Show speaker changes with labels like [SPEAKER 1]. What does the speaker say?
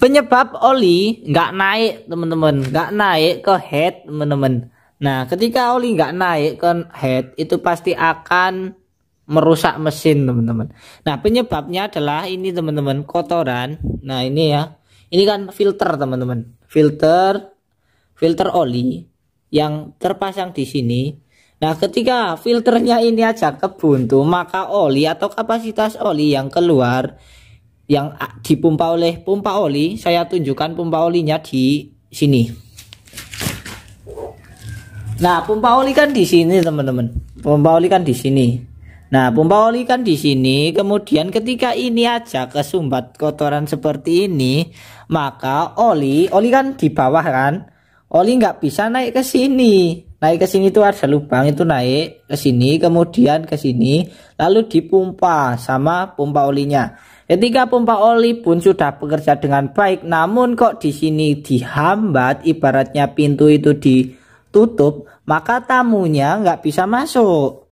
[SPEAKER 1] Penyebab oli nggak naik teman-teman, nggak naik ke head teman-teman. Nah ketika oli nggak naik ke head itu pasti akan merusak mesin teman-teman. Nah penyebabnya adalah ini teman-teman kotoran. Nah ini ya, ini kan filter teman-teman, filter filter oli yang terpasang di sini. Nah, ketika filternya ini aja kebuntu, maka oli atau kapasitas oli yang keluar yang ah, dipompa oleh pompa oli saya tunjukkan pompa olinya di sini nah pompa oli kan di sini teman-teman pompa oli kan di sini nah pompa oli kan di sini kemudian ketika ini aja kesumbat kotoran seperti ini maka oli oli kan di bawah kan oli nggak bisa naik ke sini naik ke sini itu ada lubang itu naik ke sini kemudian ke sini lalu dipompa sama pompa olinya Ketika pompa oli pun sudah bekerja dengan baik, namun kok di sini dihambat, ibaratnya pintu itu ditutup, maka tamunya nggak bisa masuk.